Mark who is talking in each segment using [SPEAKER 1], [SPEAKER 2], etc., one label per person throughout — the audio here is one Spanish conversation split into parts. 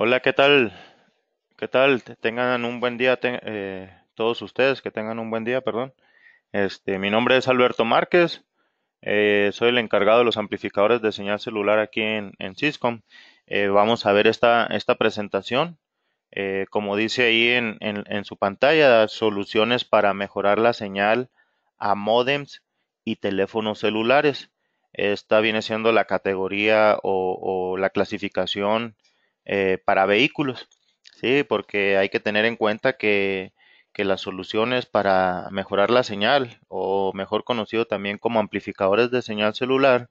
[SPEAKER 1] Hola, ¿qué tal? ¿Qué tal? Tengan un buen día eh, todos ustedes, que tengan un buen día, perdón. Este, mi nombre es Alberto Márquez, eh, soy el encargado de los amplificadores de señal celular aquí en, en cisco eh, vamos a ver esta, esta presentación. como dice ahí en, su pantalla, soluciones para mejorar la señal a modems y teléfonos celulares. Esta viene siendo la categoría o la clasificación eh, para vehículos, ¿sí? Porque hay que tener en cuenta que, las soluciones para mejorar la señal, o mejor conocido también como amplificadores de señal celular,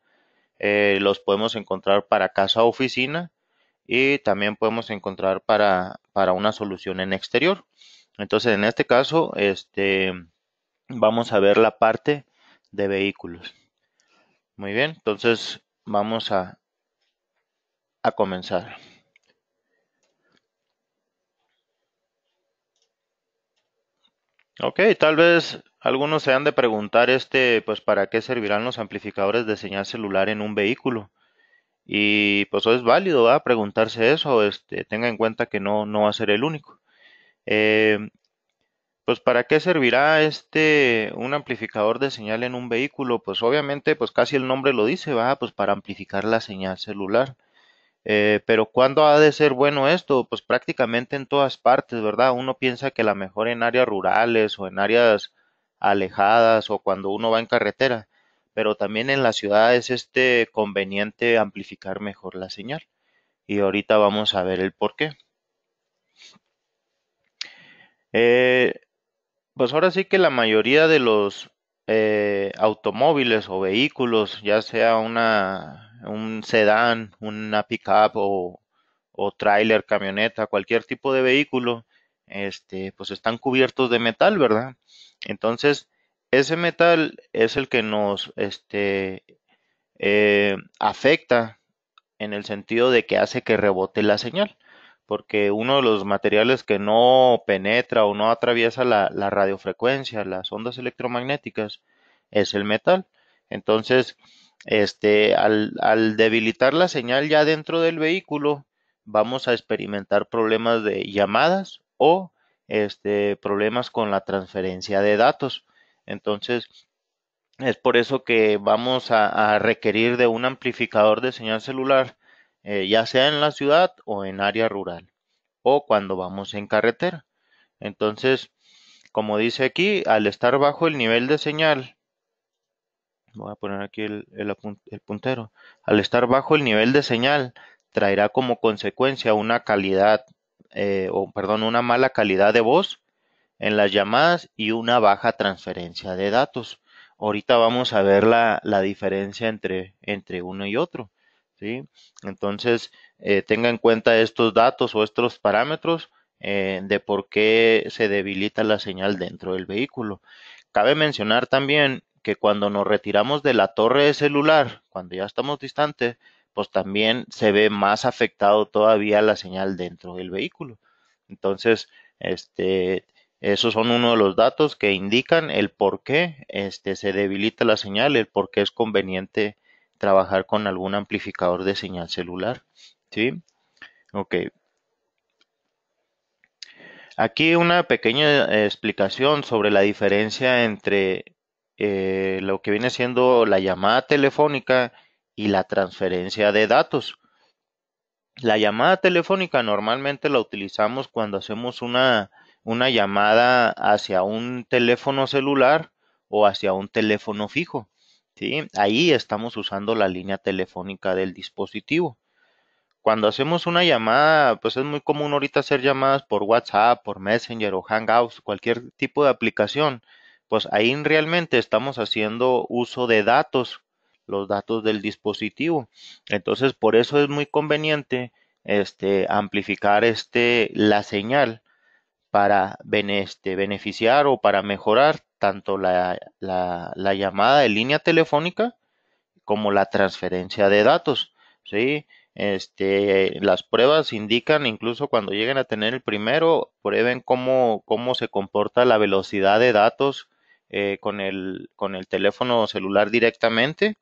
[SPEAKER 1] eh, los podemos encontrar para casa o oficina y también podemos encontrar para, una solución en exterior. Entonces, en este caso, este, vamos a ver la parte de vehículos. Muy bien, entonces vamos a comenzar. Ok, tal vez algunos se han de preguntar este, pues para qué servirán los amplificadores de señal celular en un vehículo. Y pues es válido va, preguntarse eso, este, tenga en cuenta que no, no va a ser el único. Em, pues para qué servirá este un amplificador de señal en un vehículo, pues obviamente pues casi el nombre lo dice, va, pues para amplificar la señal celular. Eh, pero ¿cuándo ha de ser bueno esto? Pues prácticamente en todas partes, ¿verdad? Uno piensa que la mejor en áreas rurales o en áreas alejadas o cuando uno va en carretera, pero también en las ciudades es este conveniente amplificar mejor la señal. Y ahorita vamos a ver el por qué. Eh, pues ahora sí que la mayoría de los eh, automóviles o vehículos, ya sea una, un sedán, una pickup o, o tráiler, camioneta, cualquier tipo de vehículo, este, pues están cubiertos de metal, ¿verdad? Entonces, ese metal es el que nos este, eh, afecta en el sentido de que hace que rebote la señal porque uno de los materiales que no penetra o no atraviesa la, radiofrecuencia, las ondas electromagnéticas, es el metal. Entonces, este, al, debilitar la señal ya dentro del vehículo, vamos a experimentar problemas de llamadas o este, problemas con la transferencia de datos. Entonces, es por eso que vamos a requerir de un amplificador de señal celular eh, ya sea en la ciudad o en área rural o cuando vamos en carretera. Entonces, como dice aquí, al estar bajo el nivel de señal, voy a poner aquí el, puntero, al estar bajo el nivel de señal, traerá como consecuencia una calidad, eh, o perdón, una mala calidad de voz en las llamadas y una baja transferencia de datos. Ahorita vamos a ver la, la diferencia entre, entre uno y otro. Entonces, eh, tenga en cuenta estos datos o estos parámetros eh, de por qué se debilita la señal dentro del vehículo. Cabe mencionar también que cuando nos retiramos de la torre de celular, cuando ya estamos distantes, pues también se ve más afectado todavía la señal dentro del vehículo. Entonces, este, esos son uno de los datos que indican el por qué este, se debilita la señal, el por qué es conveniente trabajar con algún amplificador de señal celular. ¿Sí? Ok. Aquí una pequeña eh, explicación sobre la diferencia entre eh, lo que viene siendo la llamada telefónica y la transferencia de datos. La llamada telefónica normalmente la utilizamos cuando hacemos una, una llamada hacia un teléfono celular o hacia un teléfono fijo. Ahí estamos usando la línea telefónica del dispositivo. Cuando hacemos una llamada, pues es muy común ahorita hacer llamadas por WhatsApp, por Messenger o Hangouts, cualquier tipo de aplicación. Pues ahí realmente estamos haciendo uso de datos, los datos del dispositivo. Entonces, por eso es muy conveniente este, amplificar este, la señal para este, beneficiar o para mejorar tanto la, la, llamada de línea telefónica como la transferencia de datos. ¿sí? Este, eh, las pruebas indican, incluso cuando lleguen a tener el primero, prueben cómo, se comporta la velocidad de datos eh, con, el, con el teléfono celular directamente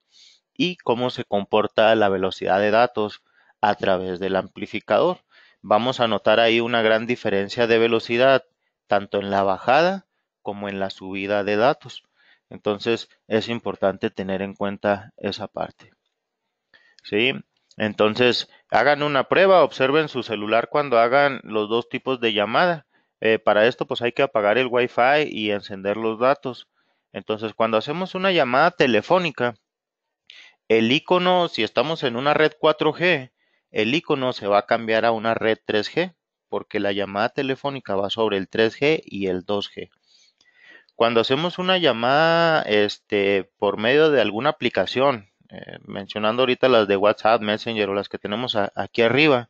[SPEAKER 1] y cómo se comporta la velocidad de datos a través del amplificador. Vamos a notar ahí una gran diferencia de velocidad, tanto en la bajada como en la subida de datos. Entonces es importante tener en cuenta esa parte. ¿Sí? Entonces hagan una prueba, observen su celular cuando hagan los dos tipos de llamada. Eh, para esto pues hay que apagar el Wi-Fi y encender los datos. Entonces cuando hacemos una llamada telefónica, el icono, si estamos en una red 4G, el icono se va a cambiar a una red 3G porque la llamada telefónica va sobre el 3G y el 2G. Cuando hacemos una llamada este, por medio de alguna aplicación, eh, mencionando ahorita las de WhatsApp, Messenger o las que tenemos aquí arriba,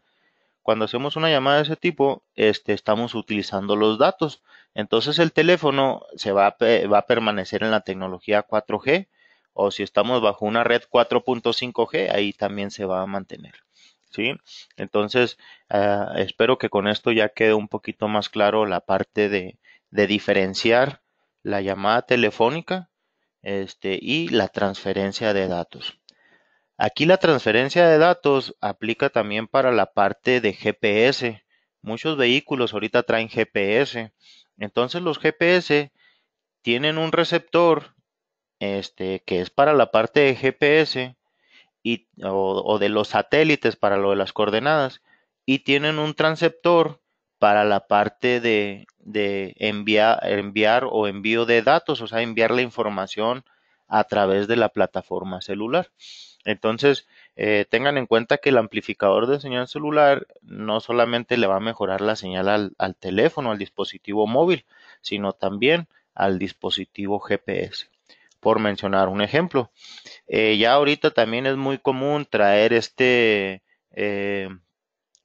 [SPEAKER 1] cuando hacemos una llamada de ese tipo, este, estamos utilizando los datos. Entonces el teléfono se va a, va a permanecer en la tecnología 4G o si estamos bajo una red 4.5G, ahí también se va a mantener. ¿sí? Entonces, ah, espero que con esto ya quede un poquito más claro la parte de diferenciar la llamada telefónica este, y la transferencia de datos. Aquí la transferencia de datos aplica también para la parte de GPS. Muchos vehículos ahorita traen GPS. Entonces los GPS tienen un receptor este, que es para la parte de GPS y, o, de los satélites para lo de las coordenadas y tienen un transceptor para la parte de, enviar, o envío de datos, o sea, enviar la información a través de la plataforma celular. Entonces, eh, tengan en cuenta que el amplificador de señal celular no solamente le va a mejorar la señal al, teléfono, al dispositivo móvil, sino también al dispositivo GPS. Por mencionar un ejemplo, eh, ya ahorita también es muy común traer este eh,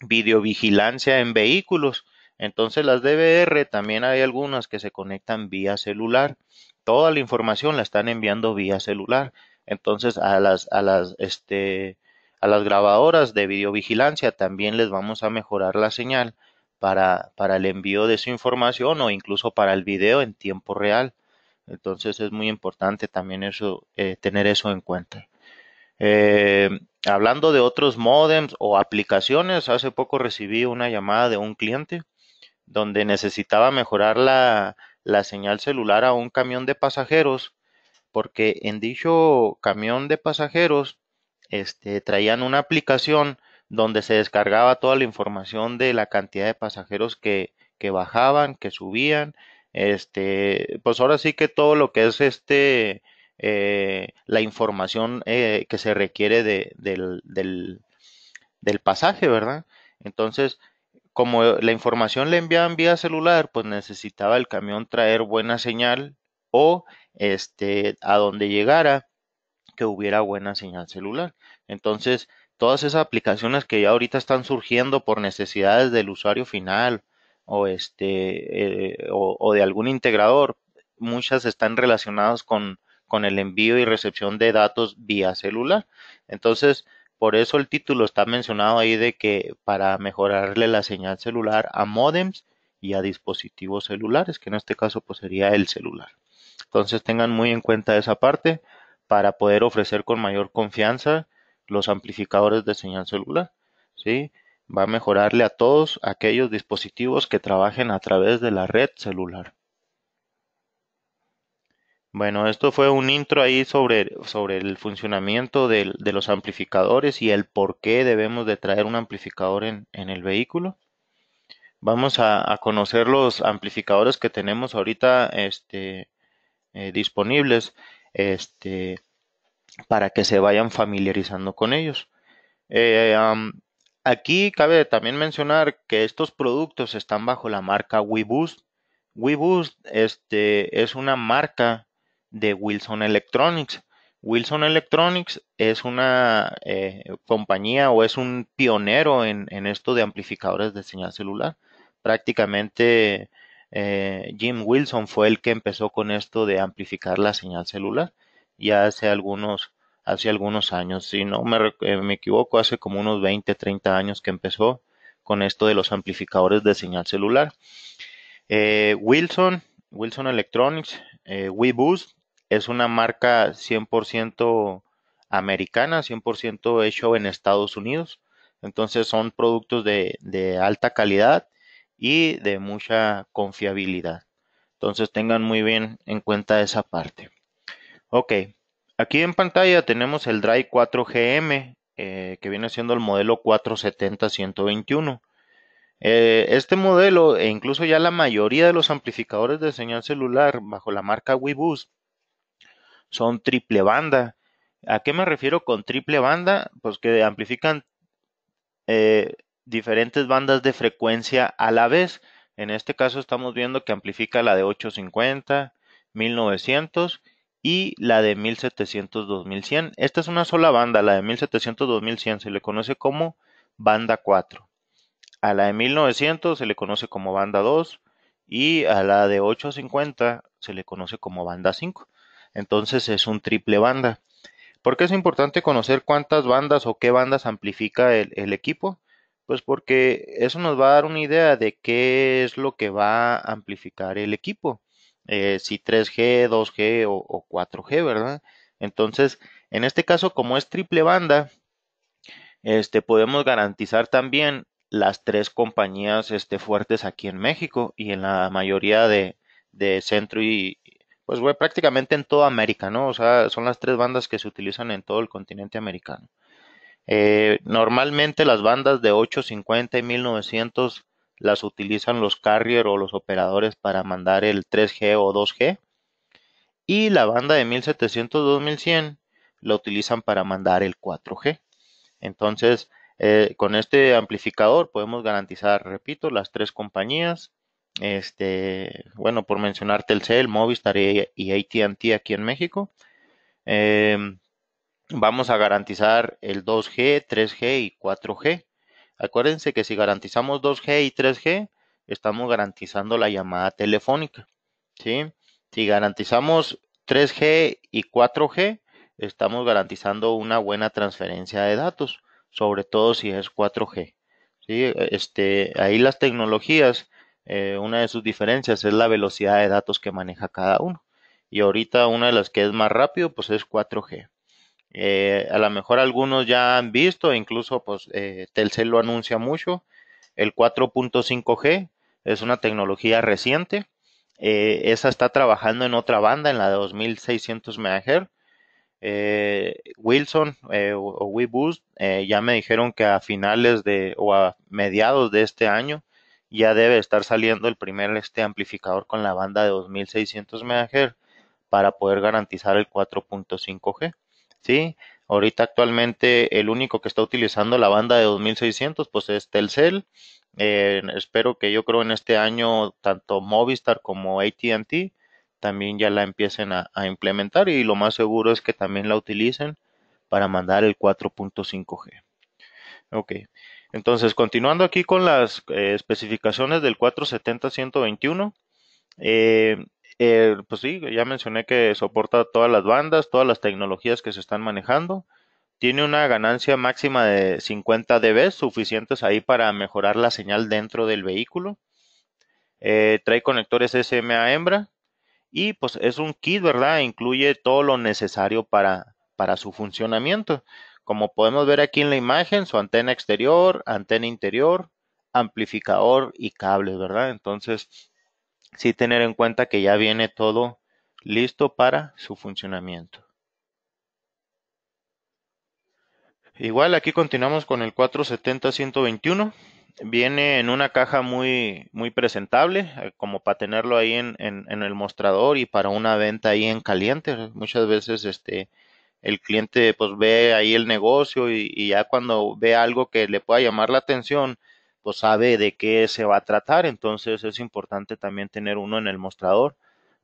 [SPEAKER 1] videovigilancia en vehículos. Entonces las DVR también hay algunas que se conectan vía celular. Toda la información la están enviando vía celular. Entonces a las, a las, este, a las grabadoras de videovigilancia también les vamos a mejorar la señal para, para el envío de su información o incluso para el video en tiempo real. Entonces es muy importante también eso, eh, tener eso en cuenta. Eh, hablando de otros modems o aplicaciones, hace poco recibí una llamada de un cliente donde necesitaba mejorar la, la señal celular a un camión de pasajeros, porque en dicho camión de pasajeros este, traían una aplicación donde se descargaba toda la información de la cantidad de pasajeros que, que bajaban, que subían, este, pues ahora sí que todo lo que es este, eh, la información eh, que se requiere de, del, del, del pasaje, ¿verdad? Entonces, como la información la enviaban vía celular, pues necesitaba el camión traer buena señal o este, a donde llegara que hubiera buena señal celular. Entonces, todas esas aplicaciones que ya ahorita están surgiendo por necesidades del usuario final o, este, eh, de algún integrador, muchas están relacionadas con, con el envío y recepción de datos vía celular. Entonces, por eso el título está mencionado ahí de que para mejorarle la señal celular a modems y a dispositivos celulares, que en este caso pues, sería el celular. Entonces tengan muy en cuenta esa parte para poder ofrecer con mayor confianza los amplificadores de señal celular. ¿sí? Va a mejorarle a todos aquellos dispositivos que trabajen a través de la red celular. Bueno, esto fue un intro ahí sobre, sobre el funcionamiento de, los amplificadores y el por qué debemos de traer un amplificador en, el vehículo. Vamos a, conocer los amplificadores que tenemos ahorita este, eh, disponibles este, para que se vayan familiarizando con ellos. Eh, aquí cabe también mencionar que estos productos están bajo la marca WeBoost. WeBoost este, es una marca de Wilson Electronics. Wilson Electronics es una eh, compañía o es un pionero en, esto de amplificadores de señal celular. Prácticamente eh, Jim Wilson fue el que empezó con esto de amplificar la señal celular ya hace algunos, hace algunos años. Si no me, eh, equivoco, hace como unos 20, 30 años que empezó con esto de los amplificadores de señal celular. Wilson, Wilson Electronics, WeBoost es una marca 100% americana, 100% hecho en Estados Unidos. Entonces son productos de, alta calidad y de mucha confiabilidad. Entonces tengan muy bien en cuenta esa parte. Ok, aquí en pantalla tenemos el Dry 4GM eh, que viene siendo el modelo 470-121. Eh, este modelo e incluso ya la mayoría de los amplificadores de señal celular bajo la marca WeBoost son triple banda. ¿A qué me refiero con triple banda? Pues que amplifican eh, diferentes bandas de frecuencia a la vez. En este caso estamos viendo que amplifica la de 850, 1900 y la de 1700-2100. Esta es una sola banda, la de 1700-2100 se le conoce como banda 4. A la de 1900 se le conoce como banda 2 y a la de 850 se le conoce como banda 5. Entonces es un triple banda. ¿Por qué es importante conocer cuántas bandas o qué bandas amplifica el, equipo? Pues porque eso nos va a dar una idea de qué es lo que va a amplificar el equipo. Eh, si 3G, 2G o, 4G, ¿verdad? Entonces, en este caso, como es triple banda, este, podemos garantizar también las tres compañías este, fuertes aquí en México y en la mayoría de, de Centro y, pues prácticamente en toda América, ¿no? O sea, son las tres bandas que se utilizan en todo el continente americano. Eh, normalmente las bandas de 850 y 1900 las utilizan los carrier o los operadores para mandar el 3G o 2G. Y la banda de 1700-2100 la utilizan para mandar el 4G. Entonces, eh, con este amplificador podemos garantizar, repito, las tres compañías este, bueno, por mencionarte mencionar Telcel, Movistar y, ATT aquí en México. Em, vamos a garantizar el 2G, 3G y 4G. Acuérdense que si garantizamos 2G y 3G, estamos garantizando la llamada telefónica. ¿sí? Si garantizamos 3G y 4G, estamos garantizando una buena transferencia de datos, sobre todo si es 4G. ¿sí? Este, ahí las tecnologías eh, una de sus diferencias es la velocidad de datos que maneja cada uno. Y ahorita una de las que es más rápido, pues es 4G. Eh, a lo mejor algunos ya han visto, incluso pues eh, Telcel lo anuncia mucho. El 4.5G es una tecnología reciente. esa está trabajando en otra banda, en la de 2600 MHz. Wilson o, WeBoost ya me dijeron que a finales de o a mediados de este año ya debe estar saliendo el primer este amplificador con la banda de 2600 MHz para poder garantizar el 4.5G. ¿sí? Ahorita actualmente el único que está utilizando la banda de 2600 pues es Telcel. espero que yo creo en este año tanto Movistar como ATT también ya la empiecen a, a implementar y lo más seguro es que también la utilicen para mandar el 4.5G. Ok. Entonces, continuando aquí con las eh, especificaciones del 470-121, eh, eh, pues sí, ya mencioné que soporta todas las bandas, todas las tecnologías que se están manejando. Tiene una ganancia máxima de 50 dB, suficientes ahí para mejorar la señal dentro del vehículo. trae conectores SMA hembra y pues es un kit, ¿verdad? Incluye todo lo necesario para, para su funcionamiento. Como podemos ver aquí en la imagen, su antena exterior, antena interior, amplificador y cables, ¿verdad? Entonces, sí tener en cuenta que ya viene todo listo para su funcionamiento. Igual aquí continuamos con el 470-121. Viene en una caja muy, muy presentable, eh, como para tenerlo ahí en, en, el mostrador y para una venta ahí en caliente. Muchas veces este, el cliente pues ve ahí el negocio y, ya cuando ve algo que le pueda llamar la atención, pues sabe de qué se va a tratar. Entonces es importante también tener uno en el mostrador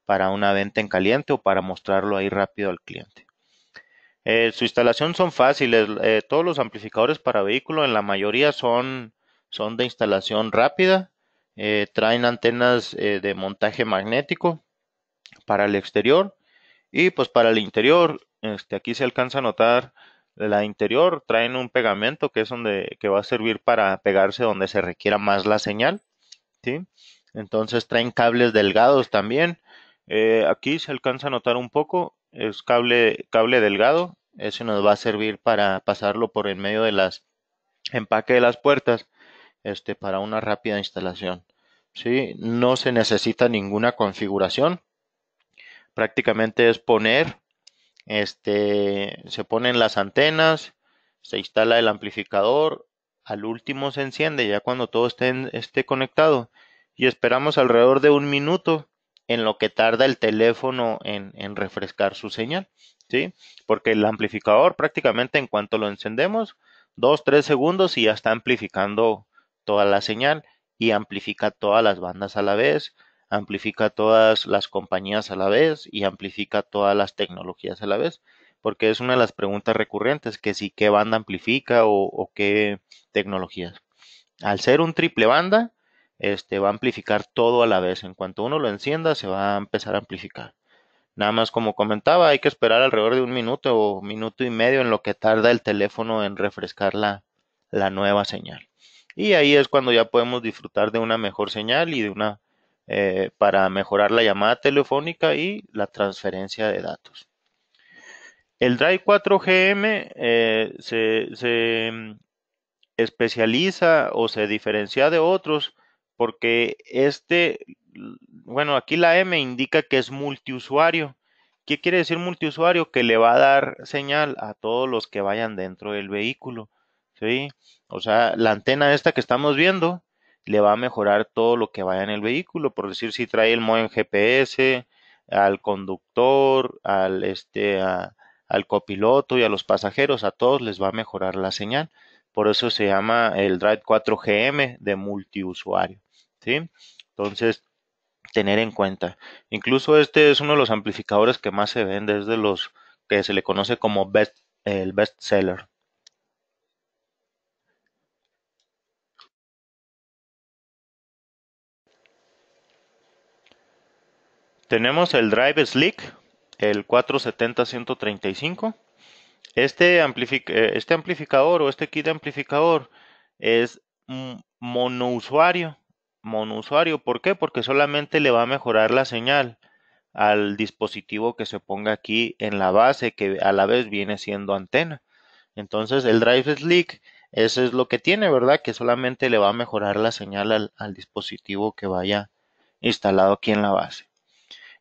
[SPEAKER 1] para una venta en caliente o para mostrarlo ahí rápido al cliente. Eh, su instalación son fáciles. Eh, todos los amplificadores para vehículo en la mayoría son, son de instalación rápida. Eh, traen antenas de montaje magnético para el exterior y pues para el interior este, aquí se alcanza a notar la interior, traen un pegamento que es donde que va a servir para pegarse donde se requiera más la señal, ¿sí? Entonces traen cables delgados también. Eh, aquí se alcanza a notar un poco, es cable, cable delgado, ese nos va a servir para pasarlo por el medio de las empaque de las puertas, este, para una rápida instalación. ¿sí? No se necesita ninguna configuración, prácticamente es poner este, se ponen las antenas, se instala el amplificador, al último se enciende ya cuando todo esté, esté conectado y esperamos alrededor de un minuto en lo que tarda el teléfono en, refrescar su señal, ¿sí? Porque el amplificador prácticamente en cuanto lo encendemos, dos, tres segundos y ya está amplificando toda la señal y amplifica todas las bandas a la vez amplifica todas las compañías a la vez y amplifica todas las tecnologías a la vez. Porque es una de las preguntas recurrentes, que si qué banda amplifica o, qué tecnologías. Al ser un triple banda, este va a amplificar todo a la vez. En cuanto uno lo encienda, se va a empezar a amplificar. Nada más como comentaba, hay que esperar alrededor de un minuto o minuto y medio en lo que tarda el teléfono en refrescar la, la nueva señal. Y ahí es cuando ya podemos disfrutar de una mejor señal y de una eh, para mejorar la llamada telefónica y la transferencia de datos. El Drive 4GM eh, se, mm, especializa o se diferencia de otros porque este, bueno, aquí la M indica que es multiusuario. ¿Qué quiere decir multiusuario? Que le va a dar señal a todos los que vayan dentro del vehículo. ¿sí? O sea, la antena esta que estamos viendo le va a mejorar todo lo que vaya en el vehículo. Por decir, si trae el modo GPS, al conductor, al, este, al copiloto y a los pasajeros, a todos les va a mejorar la señal. Por eso se llama el Drive 4GM de multiusuario. ¿sí? Entonces, tener en cuenta. Incluso este es uno de los amplificadores que más se vende, es de los que se le conoce como best, el best seller. Tenemos el Drive Slick, el 470-135. Este, eh, este, amplificador o este kit de amplificador es monousuario. ¿por qué? Porque solamente le va a mejorar la señal al dispositivo que se ponga aquí en la base, que a la vez viene siendo antena. Entonces, el Drive Slick, eso es lo que tiene, ¿verdad? Que solamente le va a mejorar la señal al dispositivo que vaya instalado aquí en la base.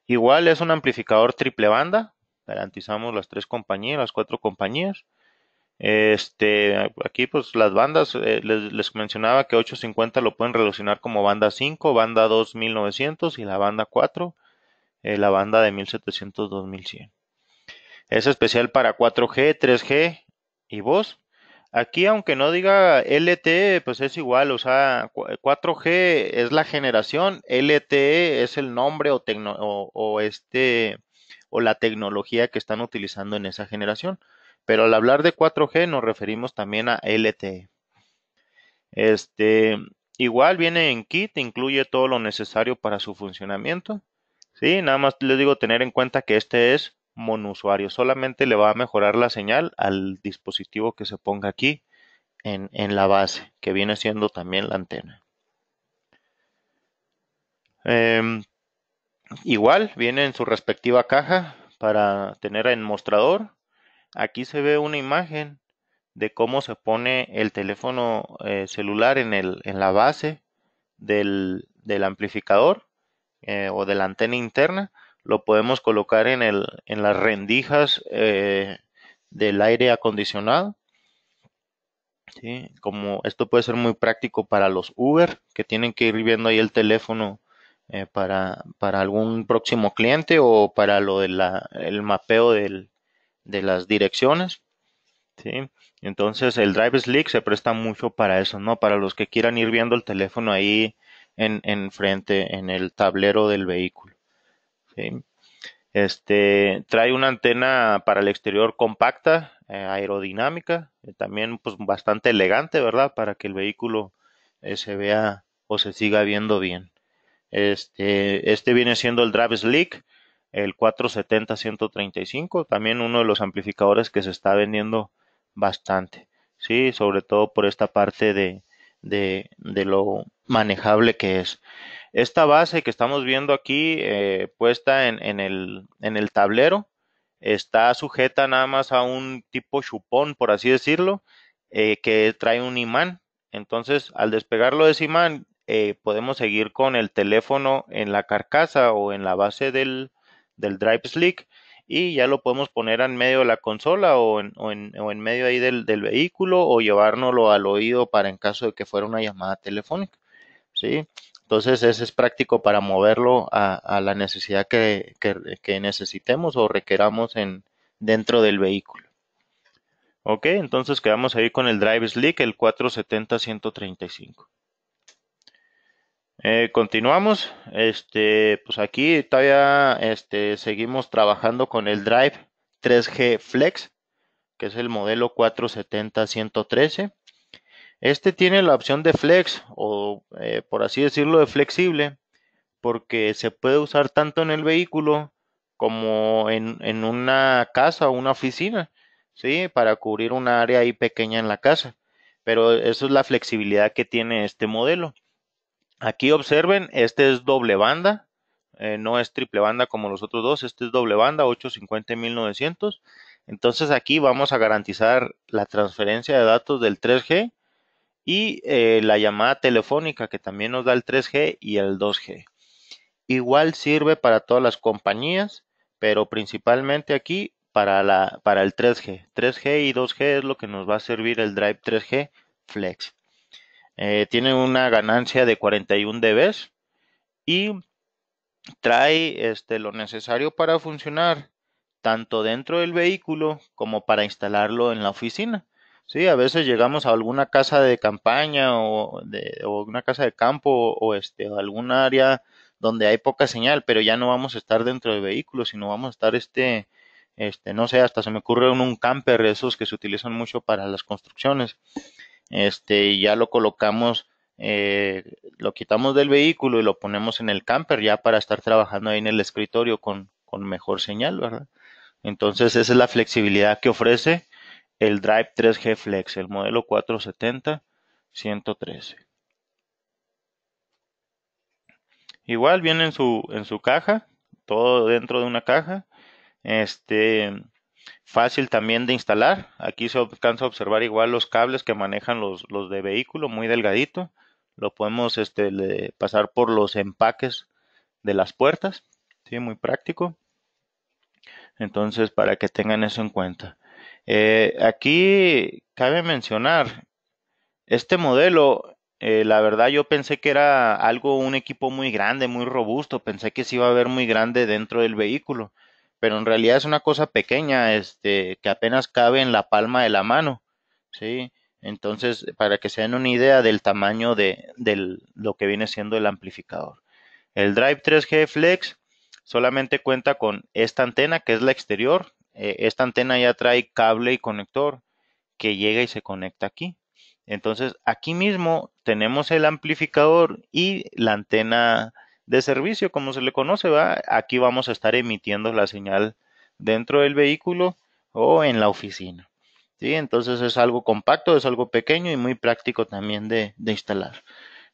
[SPEAKER 1] Igual es un amplificador triple banda, garantizamos las tres compañías, las cuatro compañías. Este, aquí pues las bandas, eh, les, mencionaba que 850 lo pueden relacionar como banda 5, banda 2900 y la banda 4, eh, la banda de 1700-2100. Es especial para 4G, 3G y voz. Aquí, aunque no diga LTE, pues es igual, o sea, 4G eh, es la generación, LTE es el nombre o, este o la tecnología que están utilizando en esa generación. Pero al hablar de 4G nos referimos también a LTE. Este, igual viene en kit, incluye todo lo necesario para su funcionamiento. Sí, nada más les digo tener en cuenta que este es monousuario. Solamente le va a mejorar la señal al dispositivo que se ponga aquí en, en la base, que viene siendo también la antena. Em, igual, viene en su respectiva caja para tener en mostrador. Aquí se ve una imagen de cómo se pone el teléfono eh, celular en, el, en, la base del, del amplificador eh, o de la antena interna lo podemos colocar en, el, en las rendijas eh, del aire acondicionado. ¿sí? Como esto puede ser muy práctico para los Uber que tienen que ir viendo ahí el teléfono eh, para, para, algún próximo cliente o para lo del mapeo de las direcciones. ¿sí? Entonces el Drive Slick se presta mucho para eso, ¿no? Para los que quieran ir viendo el teléfono ahí en, en frente, en el tablero del vehículo. Este trae una antena para el exterior compacta, eh, aerodinámica, eh, también pues bastante elegante, ¿verdad? Para que el vehículo eh, se vea o se siga viendo bien. Este, este viene siendo el Drive Slick, el 470-135, también uno de los amplificadores que se está vendiendo bastante, sí, sobre todo por esta parte de, de lo manejable que es. Esta base que estamos viendo aquí eh, puesta en, el, tablero está sujeta nada más a un tipo chupón, por así decirlo, eh, que trae un imán. Entonces, al despegarlo de ese imán, eh, podemos seguir con el teléfono en la carcasa o en la base del, Drive Slick y ya lo podemos poner en medio de la consola o en, o en, medio ahí del, del, vehículo o llevárnoslo al oído para en caso de que fuera una llamada telefónica. ¿sí? Entonces, ese es práctico para moverlo a, la necesidad que, necesitemos o requeramos en, dentro del vehículo. Ok, entonces quedamos ahí con el Drive Slick, el 470-135. Eh, continuamos, este, pues aquí todavía este, seguimos trabajando con el Drive 3G Flex, que es el modelo 470-113. Este tiene la opción de flex o eh, por así decirlo de flexible porque se puede usar tanto en el vehículo como en, una casa o una oficina, ¿sí? Para cubrir un área ahí pequeña en la casa. Pero eso es la flexibilidad que tiene este modelo. Aquí observen, este es doble banda, eh, no es triple banda como los otros dos, este es doble banda 850-1900. Entonces aquí vamos a garantizar la transferencia de datos del 3G y eh, la llamada telefónica que también nos da el 3G y el 2G. Igual sirve para todas las compañías, pero principalmente aquí para, la, para el 3G. 3G y 2G es lo que nos va a servir el Drive 3G Flex. Eh, tiene una ganancia de 41 dB y trae este, lo necesario para funcionar tanto dentro del vehículo como para instalarlo en la oficina. Sí, a veces llegamos a alguna casa de campaña o, de, una casa de campo o, este, algún área donde hay poca señal, pero ya no vamos a estar dentro del vehículo, sino vamos a estar este, este, no sé, hasta se me ocurre un, un camper, esos que se utilizan mucho para las construcciones, este, y ya lo colocamos, eh, lo quitamos del vehículo y lo ponemos en el camper ya para estar trabajando ahí en el escritorio con, con mejor señal, ¿verdad? Entonces esa es la flexibilidad que ofrece el Drive 3 G Flex, el modelo 470-113. Igual viene en su, en su caja, todo dentro de una caja. Este, fácil también de instalar. Aquí se alcanza a observar igual los cables que manejan los, de vehículo, muy delgadito. Lo podemos este, pasar por los empaques de las puertas. ¿sí? Muy práctico. Entonces, para que tengan eso en cuenta. Eh, aquí cabe mencionar, este modelo, eh, la verdad yo pensé que era algo, un equipo muy grande, muy robusto, pensé que se iba a ver muy grande dentro del vehículo, pero en realidad es una cosa pequeña, este, que apenas cabe en la palma de la mano, ¿sí? Entonces, para que se den una idea del tamaño de lo que viene siendo el amplificador. El Drive 3G Flex solamente cuenta con esta antena que es la exterior, eh, esta antena ya trae cable y conector que llega y se conecta aquí. Entonces, aquí mismo tenemos el amplificador y la antena de servicio, como se le conoce, ¿va? Aquí vamos a estar emitiendo la señal dentro del vehículo o en la oficina. ¿sí? Entonces es algo compacto, es algo pequeño y muy práctico también de, instalar.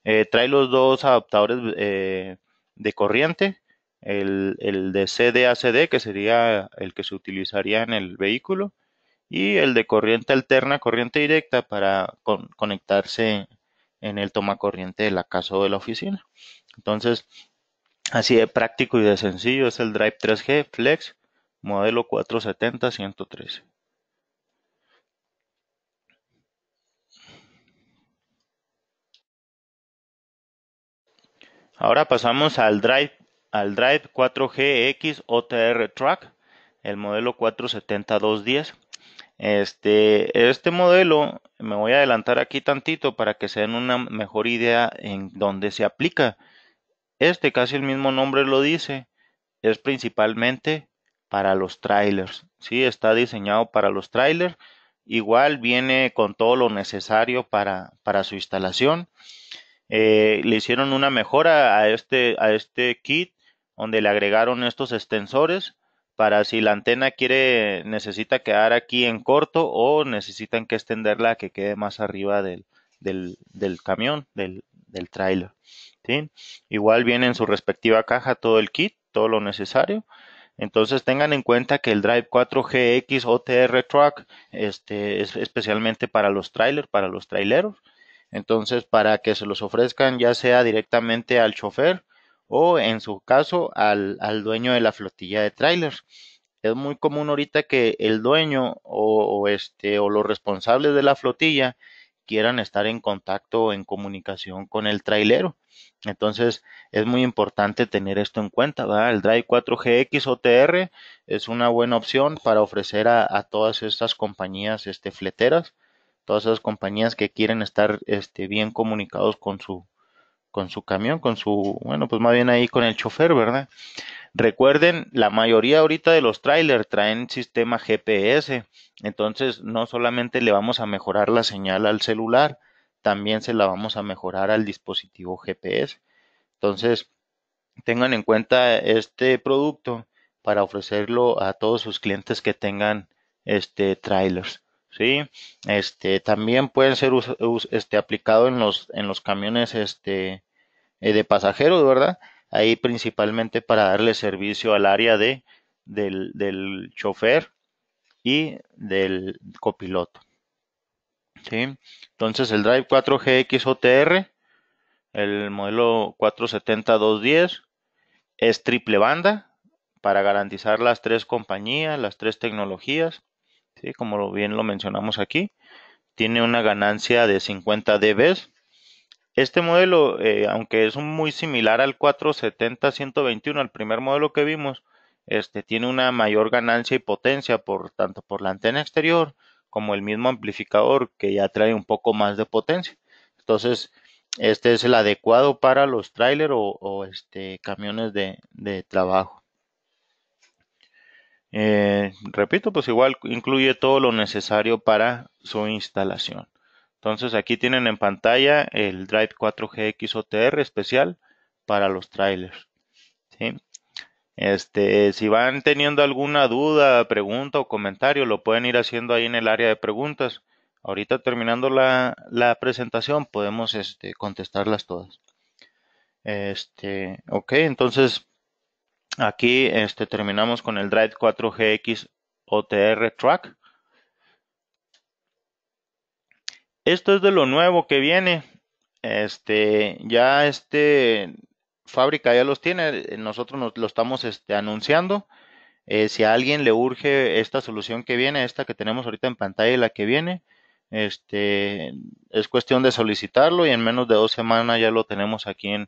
[SPEAKER 1] Eh, trae los dos adaptadores eh, de corriente el, el de CD-ACD, que sería el que se utilizaría en el vehículo, y el de corriente alterna, corriente directa, para conectarse en el tomacorriente de la casa o de la oficina. Entonces, así de práctico y de sencillo es el Drive 3G Flex modelo 470-113. Ahora pasamos al Drive al Drive 4GX OTR Track, el modelo 470 Este, este modelo, me voy a adelantar aquí tantito para que se den una mejor idea en donde se aplica. Este, casi el mismo nombre lo dice, es principalmente para los trailers. Sí, está diseñado para los trailers. Igual viene con todo lo necesario para, para su instalación. Eh, le hicieron una mejora a este, a este kit donde le agregaron estos extensores para si la antena quiere necesita quedar aquí en corto o necesitan que extenderla que quede más arriba del, del, camión, del, del trailer. Igual viene en su respectiva caja todo el kit, todo lo necesario. Entonces tengan en cuenta que el Drive 4GX OTR Truck este, es especialmente para los trailers, para los traileros. Entonces para que se los ofrezcan ya sea directamente al chofer o en su caso al, dueño de la flotilla de trailers. Es muy común ahorita que el dueño o, este o los responsables de la flotilla quieran estar en contacto o en comunicación con el trailero. Entonces es muy importante tener esto en cuenta. El Drive 4GX OTR es una buena opción para ofrecer a, todas estas compañías este, fleteras, todas esas compañías que quieren estar este, bien comunicados con su, con su camión, con su, bueno, pues más bien ahí con el chofer, ¿verdad? Recuerden, la mayoría ahorita de los trailers traen sistema GPS, entonces no solamente le vamos a mejorar la señal al celular, también se la vamos a mejorar al dispositivo GPS. Entonces, tengan en cuenta este producto para ofrecerlo a todos sus clientes que tengan este trailers. ¿sí? Este, también pueden ser este, aplicado en los, camiones este, eh, de pasajeros, ¿verdad? Ahí principalmente para darle servicio al área del, chofer y del copiloto. Entonces el Drive 4GX OTR, el modelo 470210 es triple banda para garantizar las tres compañías, las tres tecnologías como bien lo mencionamos aquí, tiene una ganancia de 50 dB. Este modelo, eh, aunque es muy similar al 470-121, el primer modelo que vimos, este, tiene una mayor ganancia y potencia por tanto por la antena exterior como el mismo amplificador que ya trae un poco más de potencia. Entonces, este es el adecuado para los trailers o, este, camiones de trabajo. Eh, repito, pues igual incluye todo lo necesario para su instalación. Entonces aquí tienen en pantalla el Drive 4G XOTR especial para los trailers. Este, si van teniendo alguna duda, pregunta o comentario, lo pueden ir haciendo ahí en el área de preguntas. Ahorita terminando la, presentación podemos este, contestarlas todas. Este, ok, entonces Aquí este, terminamos con el Drive 4GX OTR Track. Esto es de lo nuevo que viene. Este, ya este fábrica ya los tiene. Nosotros nos, lo estamos este, anunciando. Eh, si a alguien le urge esta solución que viene, esta que tenemos ahorita en pantalla y la que viene, este, es cuestión de solicitarlo y en menos de dos semanas ya lo tenemos aquí en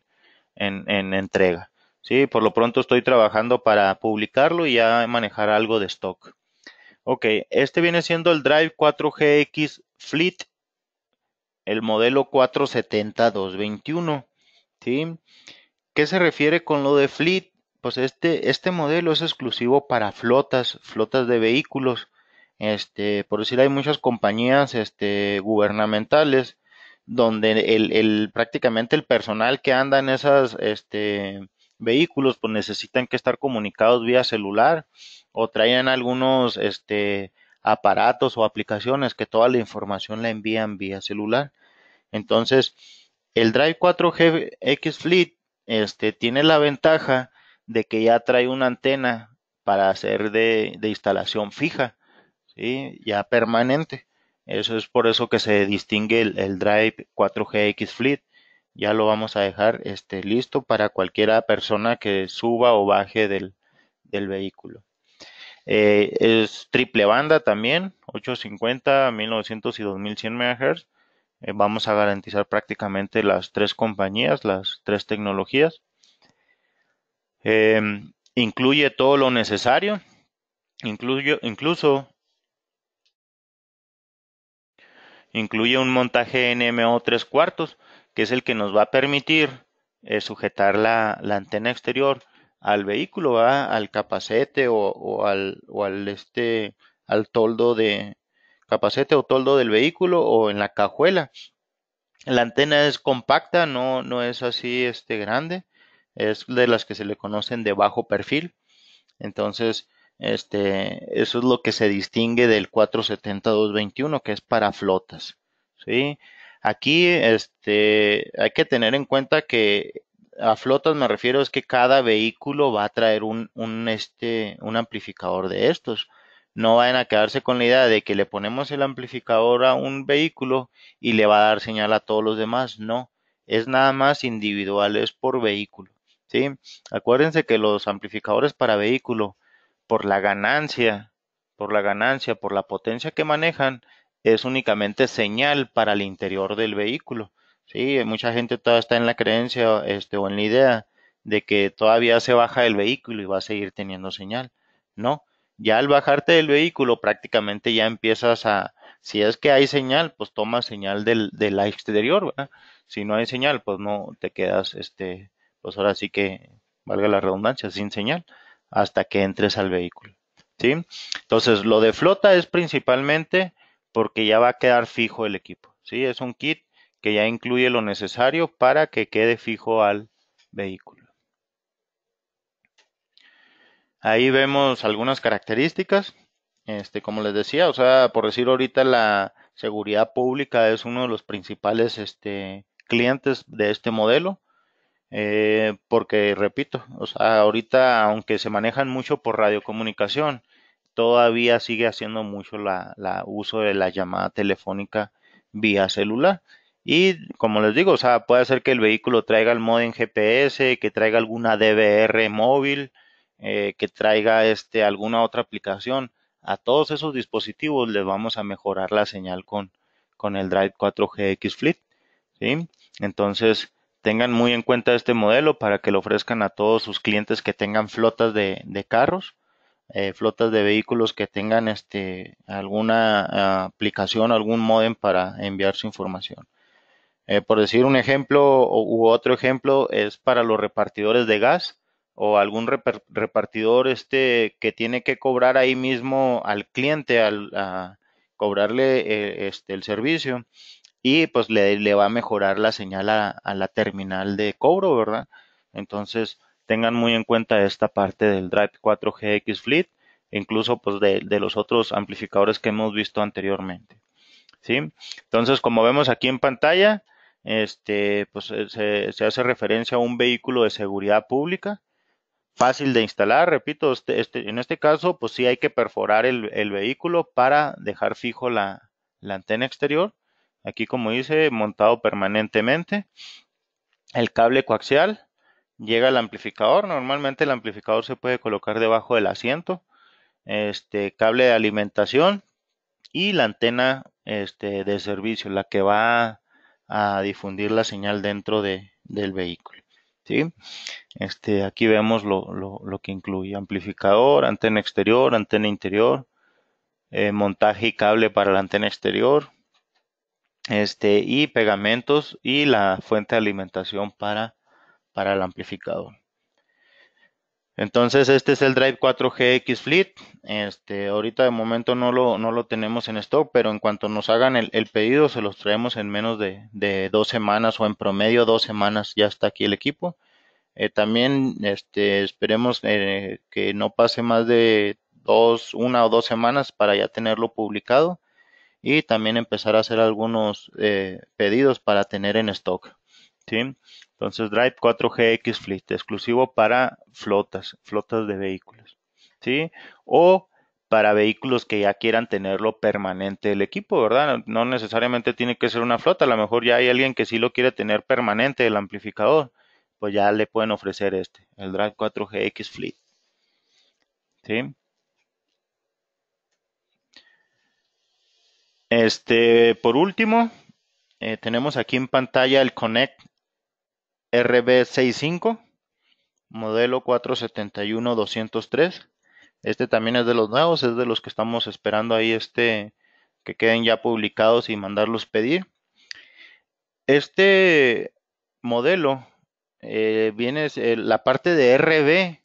[SPEAKER 1] entrega. Sí, por lo pronto estoy trabajando para publicarlo y ya manejar algo de stock. Ok, este viene siendo el Drive 4GX Fleet, el modelo 470-221. ¿Qué se refiere con lo de Fleet? Pues este, este modelo es exclusivo para flotas, flotas de vehículos. Este, por decir, hay muchas compañías este, gubernamentales donde el, prácticamente el personal que anda en esas este, vehículos pues necesitan que estar comunicados vía celular o traen algunos este, aparatos o aplicaciones que toda la información la envían vía celular. Entonces, el Drive 4G X Fleet este, tiene la ventaja de que ya trae una antena para hacer de, instalación fija, ¿sí? ya permanente. Eso es por eso que se distingue el, el Drive 4G X Fleet ya lo vamos a dejar este, listo para cualquiera persona que suba o baje del, del vehículo. Eh, es triple banda también, 850, 1900 y 2100 MHz. Eh, vamos a garantizar prácticamente las tres compañías, las tres tecnologías. Em, incluye todo lo necesario, incluso incluye un montaje NMO tres cuartos que es el que nos va a permitir eh, sujetar la, antena exterior al vehículo, al capacete o, o, al, o al, este, al toldo de capacete o toldo del vehículo o en la cajuela. La antena es compacta, no, no es así este, grande, es de las que se le conocen de bajo perfil. Entonces, este, eso es lo que se distingue del 470-221, que es para flotas. ¿sí? Aquí este, hay que tener en cuenta que a flotas me refiero es que cada vehículo va a traer un, un, este, un amplificador de estos. No vayan a quedarse con la idea de que le ponemos el amplificador a un vehículo y le va a dar señal a todos los demás. No, es nada más individual, es por vehículo. ¿sí? Acuérdense que los amplificadores para vehículo, por la ganancia, por la ganancia, por la potencia que manejan, es únicamente señal para el interior del vehículo. Sí, mucha gente todavía está en la creencia este, o en la idea de que todavía se baja el vehículo y va a seguir teniendo señal. No, ya al bajarte del vehículo prácticamente ya empiezas a, si es que hay señal, pues toma señal del, exterior, Si no hay señal, pues no te quedas, este, pues ahora sí que, valga la redundancia, sin señal, hasta que entres al vehículo. ¿Sí? Entonces, lo de flota es principalmente porque ya va a quedar fijo el equipo. ¿sí? Es un kit que ya incluye lo necesario para que quede fijo al vehículo. Ahí vemos algunas características. Este, como les decía, o sea, por decir ahorita la seguridad pública es uno de los principales este, clientes de este modelo. Eh, porque repito, ahorita aunque se manejan mucho por radiocomunicación, todavía sigue haciendo mucho la, uso de la llamada telefónica vía celular. Y como les digo, sea, puede ser que el vehículo traiga el modem GPS, que traiga alguna DVR móvil, eh, que traiga este, alguna otra aplicación. A todos esos dispositivos les vamos a mejorar la señal con, con el Drive 4GX Fleet. ¿sí? Entonces, tengan muy en cuenta este modelo para que lo ofrezcan a todos sus clientes que tengan flotas de, de carros. Eh, flotas de vehículos que tengan este, alguna ah, aplicación, algún modem para enviar su información. Eh, por decir un ejemplo u otro ejemplo es para los repartidores de gas o algún repartidor este que tiene que cobrar ahí mismo al cliente al cobrarle eh, este, el servicio y pues le, va a mejorar la señal a la terminal de cobro, ¿verdad? Entonces, tengan muy en cuenta esta parte del Drive 4GX Fleet, incluso pues de, los otros amplificadores que hemos visto anteriormente. ¿sí? Entonces, como vemos aquí en pantalla, este, pues eh, se, hace referencia a un vehículo de seguridad pública, fácil de instalar, repito, este, este, en este caso, pues sí hay que perforar el, vehículo para dejar fijo la, la, antena exterior, aquí como dice, montado permanentemente, el cable coaxial, llega el amplificador. Normalmente el amplificador se puede colocar debajo del asiento, este cable de alimentación y la antena este, de servicio, la que va a difundir la señal dentro del vehículo. Este, aquí vemos lo, que incluye amplificador, antena exterior, antena interior, eh, montaje y cable para la antena exterior, este, y pegamentos y la fuente de alimentación para para el amplificador. Entonces, este es el Drive 4GX Fleet. Este, ahorita de momento no lo, no lo tenemos en stock, pero en cuanto nos hagan el, pedido, se los traemos en menos de, dos semanas o en promedio dos semanas ya está aquí el equipo. Eh, también este, esperemos eh, que no pase más de dos, una o dos semanas para ya tenerlo publicado y también empezar a hacer algunos eh, pedidos para tener en stock. ¿sí? Entonces Drive 4GX Fleet, exclusivo para flotas, flotas de vehículos, ¿sí? O para vehículos que ya quieran tenerlo permanente el equipo, ¿verdad? No necesariamente tiene que ser una flota, a lo mejor ya hay alguien que sí lo quiere tener permanente el amplificador, pues ya le pueden ofrecer este, el Drive 4GX Fleet. Este, por último, eh, tenemos aquí en pantalla el Connect RB65, modelo 471-203. Este también es de los nuevos, es de los que estamos esperando ahí este que queden ya publicados y mandarlos pedir. Este modelo eh, viene eh, la parte de RB,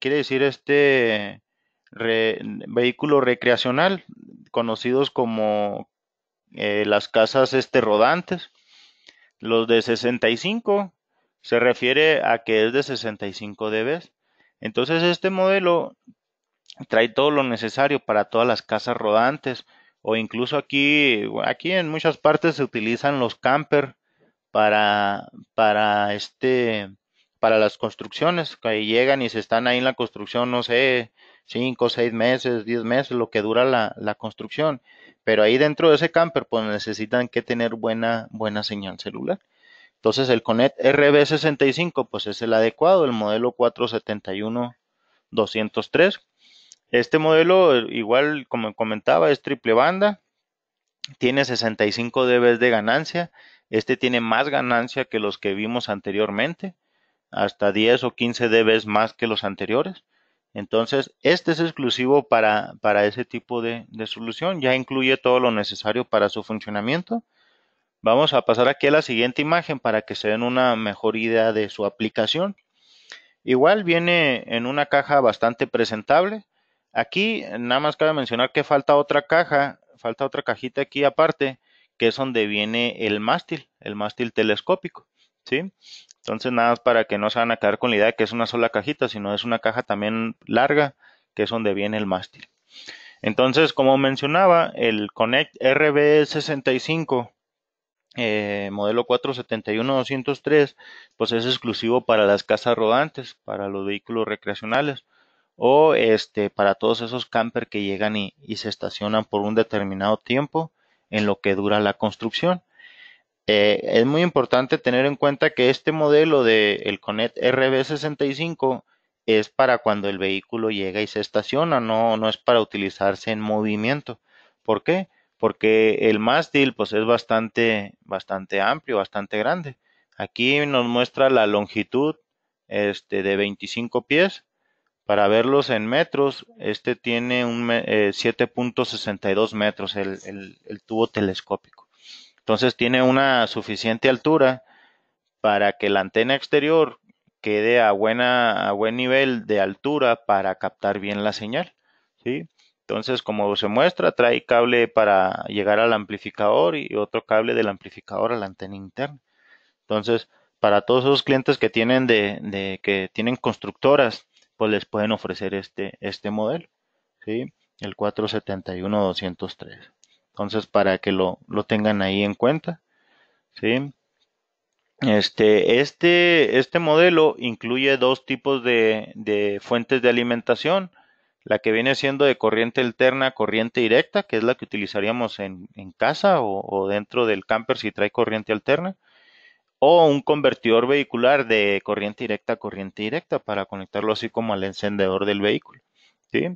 [SPEAKER 1] quiere decir este vehículo recreacional, conocidos como eh, las casas este rodantes. Los de 65 se refiere a que es de 65 dB. Entonces este modelo trae todo lo necesario para todas las casas rodantes o incluso aquí, aquí en muchas partes se utilizan los camper para, para este, para las construcciones que llegan y se están ahí en la construcción, no sé, 5, 6 meses, 10 meses, lo que dura la, construcción. Pero ahí dentro de ese camper, pues necesitan que tener buena, buena señal celular. Entonces el CONET RB65, pues es el adecuado, el modelo 471-203. Este modelo, igual como comentaba, es triple banda, tiene 65 dB de ganancia. Este tiene más ganancia que los que vimos anteriormente, hasta 10 o 15 dB más que los anteriores. Entonces, este es exclusivo para, ese tipo de, de, solución. Ya incluye todo lo necesario para su funcionamiento. Vamos a pasar aquí a la siguiente imagen para que se den una mejor idea de su aplicación. Igual viene en una caja bastante presentable. Aquí nada más cabe mencionar que falta otra caja, falta otra cajita aquí aparte, que es donde viene el mástil, el mástil telescópico. ¿sí? Entonces nada más para que no se van a quedar con la idea de que es una sola cajita, sino es una caja también larga, que es donde viene el mástil. Entonces, como mencionaba, el Connect RB65 eh, modelo 471-203, pues es exclusivo para las casas rodantes, para los vehículos recreacionales o este para todos esos camper que llegan y se estacionan por un determinado tiempo en lo que dura la construcción. Eh, es muy importante tener en cuenta que este modelo del el RB65 es para cuando el vehículo llega y se estaciona, no, no es para utilizarse en movimiento. ¿Por qué? Porque el mástil pues, es bastante, bastante amplio, bastante grande. Aquí nos muestra la longitud este, de 25 pies. Para verlos en metros, este tiene un 7.62 eh, metros, el tubo telescópico. Entonces tiene una suficiente altura para que la antena exterior quede a, buena, a buen nivel de altura para captar bien la señal. ¿sí? Entonces, como se muestra, trae cable para llegar al amplificador y otro cable del amplificador a la antena interna. Entonces, para todos esos clientes que tienen de, de que tienen constructoras, pues les pueden ofrecer este, este modelo, ¿sí? El 471-203. Entonces, para que lo, tengan ahí en cuenta. ¿sí? Este, este, este modelo incluye dos tipos de, fuentes de alimentación. La que viene siendo de corriente alterna, corriente directa, que es la que utilizaríamos en, casa o, dentro del camper si trae corriente alterna. O un convertidor vehicular de corriente directa a corriente directa para conectarlo así como al encendedor del vehículo. ¿sí?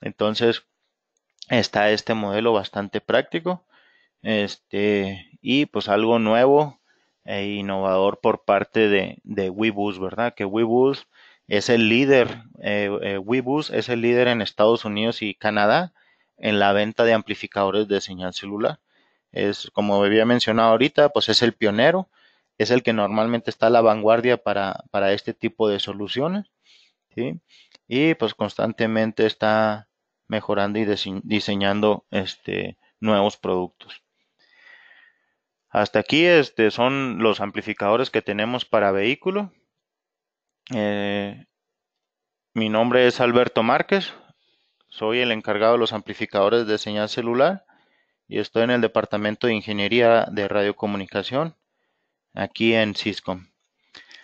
[SPEAKER 1] Entonces, está este modelo bastante práctico este, y pues algo nuevo e innovador por parte de, de ¿verdad? Que Weebus es el líder, eh, eh, es el líder en Estados Unidos y Canadá en la venta de amplificadores de señal celular. Es, como había mencionado ahorita, pues es el pionero, es el que normalmente está a la vanguardia para, para este tipo de soluciones, ¿sí? Y pues constantemente está mejorando y diseñando este, nuevos productos. Hasta aquí este, son los amplificadores que tenemos para vehículo. Eh, mi nombre es Alberto Márquez, soy el encargado de los amplificadores de señal celular y estoy en el Departamento de Ingeniería de Radiocomunicación aquí en Cisco.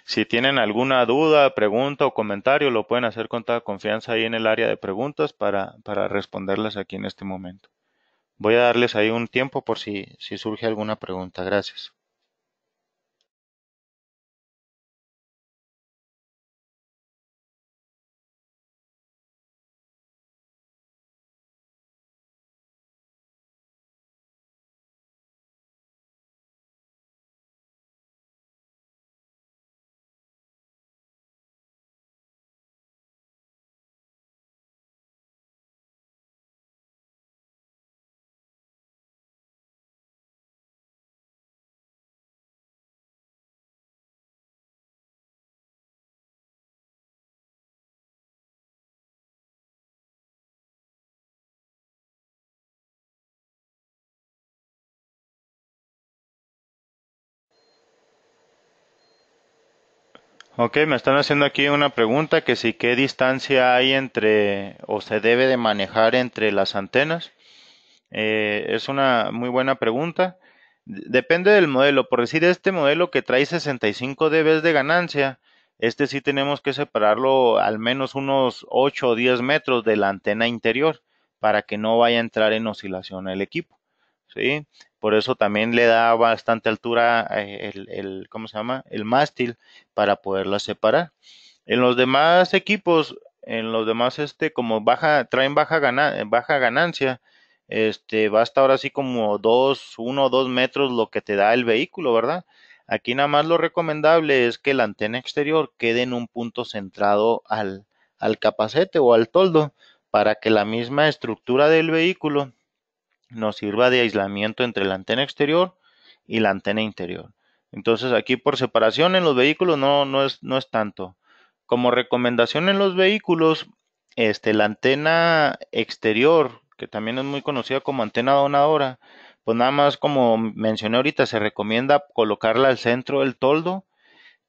[SPEAKER 1] Si tienen alguna duda, pregunta o comentario, lo pueden hacer con toda confianza ahí en el área de preguntas para, para responderlas aquí en este momento. Voy a darles ahí un tiempo por si, si surge alguna pregunta. Gracias. Ok, me están haciendo aquí una pregunta que si qué distancia hay entre o se debe de manejar entre las antenas. Eh, es una muy buena pregunta. Depende del modelo. Por decir, este modelo que trae 65 dB de ganancia, este sí tenemos que separarlo al menos unos 8 o 10 metros de la antena interior para que no vaya a entrar en oscilación el equipo. ¿sí? Por eso también le da bastante altura eh, el, el, ¿cómo se llama? El mástil para poderla separar. En los demás equipos, en los demás, este, como baja, traen baja, eh, baja ganancia, este, va hasta ahora así como dos, uno o dos metros lo que te da el vehículo, ¿verdad? Aquí nada más lo recomendable es que la antena exterior quede en un punto centrado al, al capacete o al toldo para que la misma estructura del vehículo nos sirva de aislamiento entre la antena exterior y la antena interior. Entonces aquí por separación en los vehículos no, no, es, no es tanto. Como recomendación en los vehículos, este, la antena exterior, que también es muy conocida como antena donadora, pues nada más como mencioné ahorita, se recomienda colocarla al centro del toldo.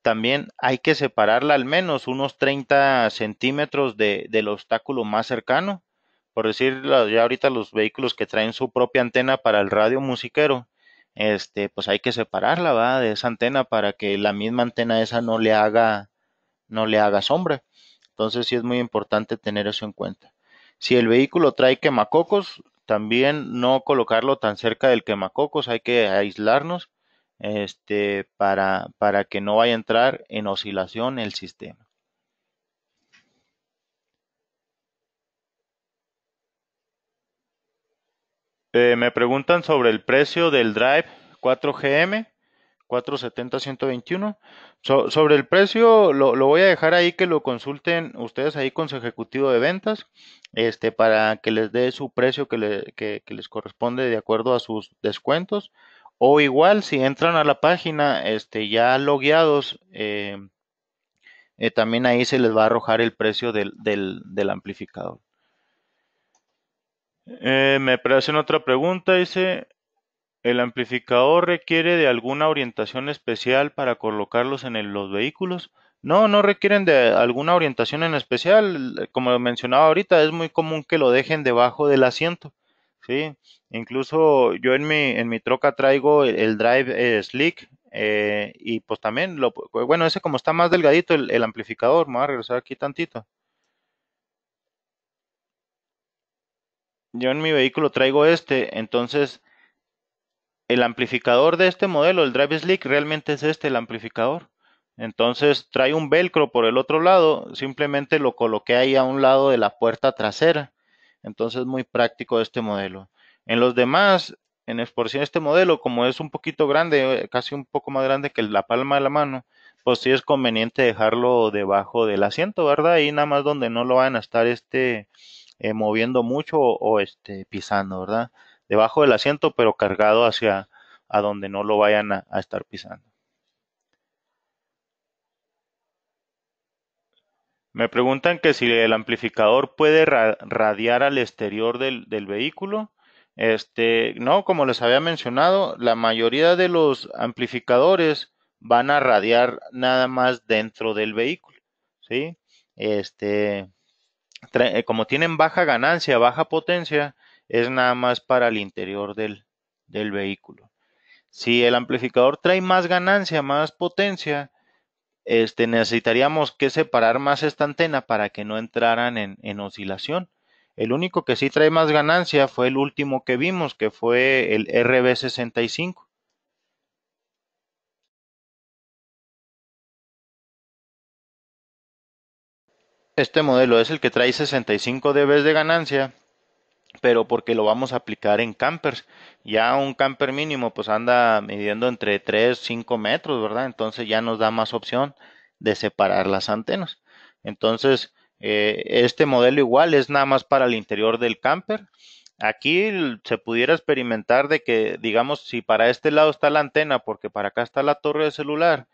[SPEAKER 1] También hay que separarla al menos unos 30 centímetros del obstáculo más cercano por decir ya ahorita los vehículos que traen su propia antena para el radio musiquero, este, pues hay que separarla, ¿va? De esa antena para que la misma antena esa no le haga, no le haga sombra. Entonces sí es muy importante tener eso en cuenta. Si el vehículo trae quemacocos, también no colocarlo tan cerca del quemacocos, hay que aislarnos, este, para, para que no vaya a entrar en oscilación el sistema. Eh, me preguntan sobre el precio del Drive 4GM 470-121. sobre el precio, lo, voy a dejar ahí que lo consulten ustedes ahí con su ejecutivo de ventas, este, para que les dé su precio que, le, les corresponde de acuerdo a sus descuentos. O igual, si entran a la página este, ya logueados, eh, eh, también ahí se les va a arrojar el precio del amplificador. Eh, me hacen otra pregunta, dice, ¿el amplificador requiere de alguna orientación especial para colocarlos en los vehículos? No, no requieren de alguna orientación en especial. Como mencionaba ahorita, es muy común que lo dejen debajo del asiento. Sí, incluso yo en mi, en mi troca traigo el, drive eh, slick eh, y pues también, lo, bueno, ese como está más delgadito el, amplificador, me voy a regresar aquí tantito. yo en mi vehículo traigo este, entonces el amplificador de este modelo, el Drive Slick, realmente es este el amplificador. Entonces trae un velcro por el otro lado, simplemente lo coloqué ahí a un lado de la puerta trasera. Entonces muy práctico este modelo. En los demás, en exporsión, este modelo, como es un poquito grande, casi un poco más grande que la palma de la mano, pues sí es conveniente dejarlo debajo del asiento, ¿verdad? Ahí nada más donde no lo van a estar este eh, moviendo mucho o, este, pisando, ¿verdad? Debajo del asiento, pero cargado hacia a donde no lo vayan a, estar pisando. Me preguntan que si el amplificador puede radiar al exterior del, del, vehículo. Este, no, como les había mencionado, la mayoría de los amplificadores van a radiar nada más dentro del vehículo, ¿sí? Este, eh, como tienen baja ganancia, baja potencia, es nada más para el interior del, vehículo. Si el amplificador trae más ganancia, más potencia, este, necesitaríamos que separar más esta antena para que no entraran en, en, oscilación. El único que sí trae más ganancia fue el último que vimos, que fue el RB65. Este modelo es el que trae 65 dB de ganancia, pero porque lo vamos a aplicar en campers. Ya un camper mínimo pues anda midiendo entre 3, 5 metros, ¿verdad? Entonces ya nos da más opción de separar las antenas. Entonces, eh, este modelo igual es nada más para el interior del camper. Aquí se pudiera experimentar de que, digamos, si para este lado está la antena, porque para acá está la torre de celular,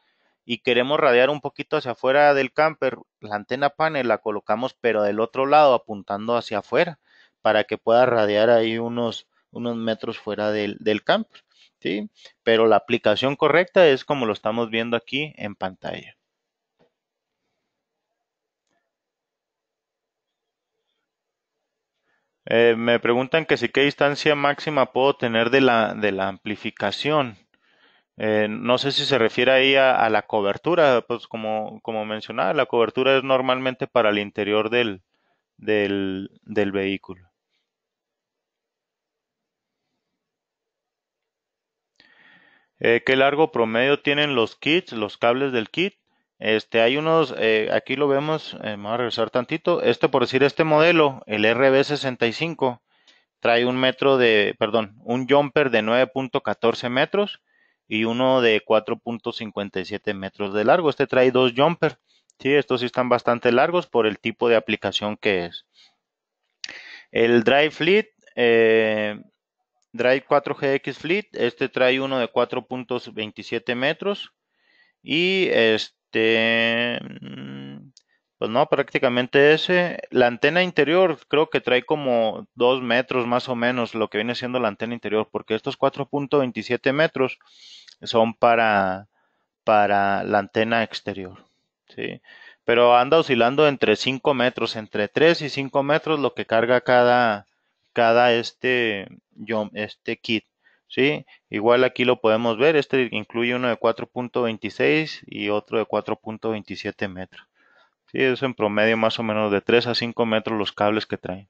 [SPEAKER 1] y queremos radiar un poquito hacia afuera del camper, la antena panel la colocamos pero del otro lado apuntando hacia afuera para que pueda radiar ahí unos, unos metros fuera del, camper. ¿sí? Pero la aplicación correcta es como lo estamos viendo aquí en pantalla. Eh, me preguntan que si qué distancia máxima puedo tener de la, de la amplificación. Eh, no sé si se refiere ahí a, la cobertura, pues como, mencionaba, la cobertura es normalmente para el interior del, del, vehículo. Eh, ¿Qué largo promedio tienen los kits, los cables del kit? Este, hay unos, eh, aquí lo vemos, vamos a regresar tantito. Este, por decir este modelo, el RB65, trae un metro de, perdón, un jumper de 9.14 metros y uno de 4.57 metros de largo. Este trae dos jumper. Sí, estos sí están bastante largos por el tipo de aplicación que es. El Drive Fleet, eh, Drive 4GX Fleet, este trae uno de 4.27 metros y este, mm, pues no, prácticamente ese. La antena interior creo que trae como 2 metros más o menos lo que viene siendo la antena interior, porque estos 4.27 metros son para, para la antena exterior. ¿sí? Pero anda oscilando entre 5 metros, entre 3 y 5 metros lo que carga cada, cada este, este kit. ¿sí? Igual aquí lo podemos ver, este incluye uno de 4.26 y otro de 4.27 metros. Sí, es en promedio más o menos de 3 a 5 metros los cables que traen.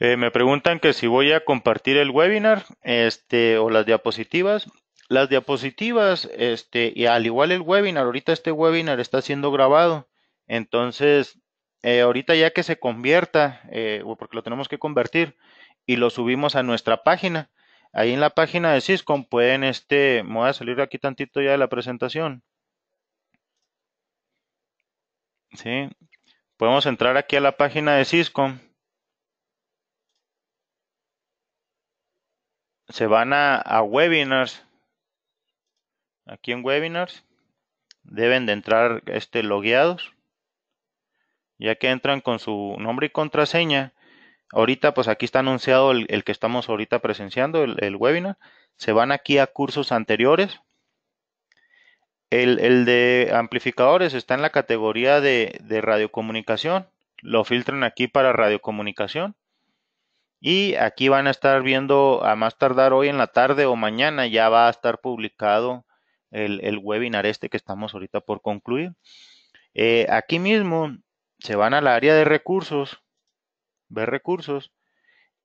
[SPEAKER 1] Eh, me preguntan que si voy a compartir el webinar este, o las diapositivas. Las diapositivas, este, y al igual el webinar, ahorita este webinar está siendo grabado. Entonces, eh, ahorita ya que se convierta, eh, porque lo tenemos que convertir, y lo subimos a nuestra página. Ahí en la página de Cisco pueden, este, me voy a salir aquí tantito ya de la presentación. Sí, podemos entrar aquí a la página de Cisco. se van a, webinars. Aquí en webinars deben de entrar este, logueados. Ya que entran con su nombre y contraseña. Ahorita, pues aquí está anunciado el, que estamos ahorita presenciando, el, webinar. Se van aquí a cursos anteriores. El, de amplificadores está en la categoría de, de radiocomunicación. Lo filtran aquí para radiocomunicación y aquí van a estar viendo a más tardar hoy en la tarde o mañana ya va a estar publicado el, webinar este que estamos ahorita por concluir. Eh, aquí mismo se van a la área de recursos, ver recursos,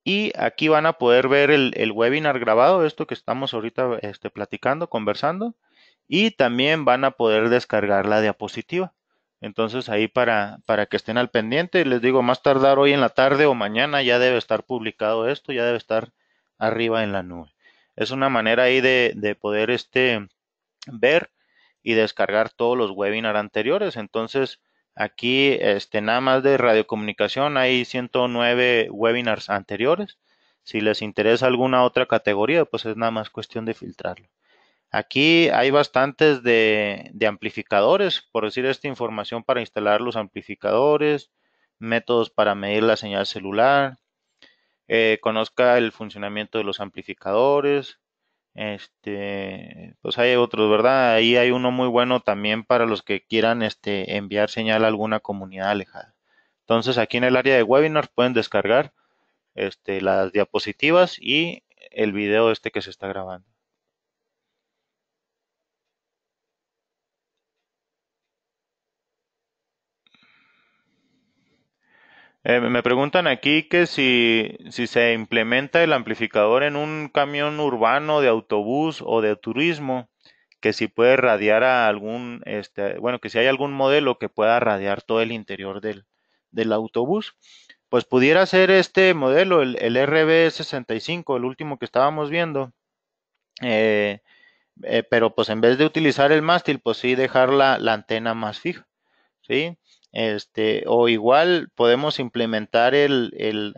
[SPEAKER 1] y aquí van a poder ver el, webinar grabado, esto que estamos ahorita este, platicando, conversando, y también van a poder descargar la diapositiva. Entonces ahí para, que estén al pendiente, les digo, más tardar hoy en la tarde o mañana ya debe estar publicado esto, ya debe estar arriba en la nube. Es una manera ahí de, poder este, ver y descargar todos los webinars anteriores. Entonces aquí este, nada más de radiocomunicación hay 109 webinars anteriores. Si les interesa alguna otra categoría, pues es nada más cuestión de filtrarlo. Aquí hay bastantes de, amplificadores, por decir esta información para instalar los amplificadores, métodos para medir la señal celular, eh, conozca el funcionamiento de los amplificadores, este pues hay otros verdad ahí hay uno muy bueno también para los que quieran este enviar señal a alguna comunidad alejada entonces aquí en el área de webinars pueden descargar este, las diapositivas y el video este que se está grabando Eh, me preguntan aquí que si, si se implementa el amplificador en un camión urbano de autobús o de turismo, que si puede radiar a algún, este, bueno, que si hay algún modelo que pueda radiar todo el interior del, del autobús. Pues pudiera ser este modelo, el, RB65, el último que estábamos viendo. Eh, eh, pero pues en vez de utilizar el mástil, pues sí dejar la, la antena más fija. ¿sí? Este, o igual podemos implementar el, el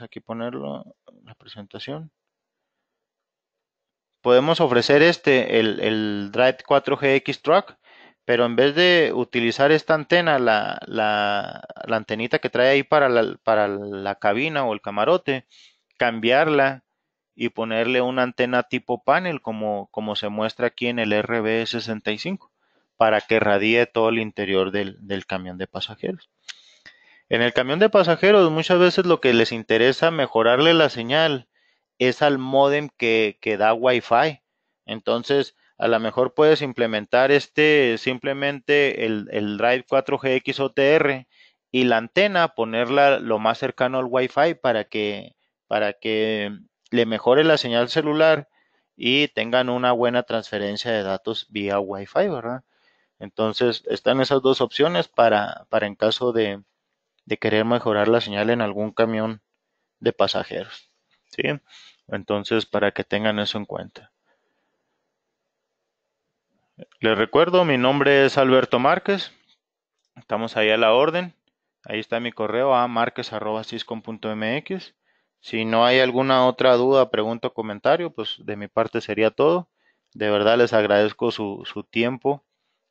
[SPEAKER 1] aquí ponerlo, la presentación. Podemos ofrecer este, el, Drive 4GX Truck, pero en vez de utilizar esta antena, la, la, la antenita que trae ahí para la, para la cabina o el camarote, cambiarla y ponerle una antena tipo panel como, como se muestra aquí en el RB65 para que radie todo el interior del, camión de pasajeros. En el camión de pasajeros muchas veces lo que les interesa mejorarle la señal es al modem que, da Wi-Fi. Entonces, a lo mejor puedes implementar este simplemente el, Drive 4 gx OTR y la antena ponerla lo más cercano al Wi-Fi para que, para que le mejore la señal celular y tengan una buena transferencia de datos vía Wi-Fi, ¿verdad? Entonces, están esas dos opciones para, en caso de, querer mejorar la señal en algún camión de pasajeros. ¿sí? Entonces, para que tengan eso en cuenta. Les recuerdo, mi nombre es Alberto Márquez. Estamos ahí a la orden. Ahí está mi correo a marques.ciscom.mx. Si no hay alguna otra duda, pregunta o comentario, pues de mi parte sería todo. De verdad les agradezco su, su tiempo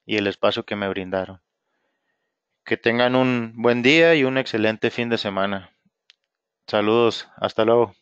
[SPEAKER 1] y el espacio que me brindaron. Que tengan un buen día y un excelente fin de semana. Saludos, hasta luego.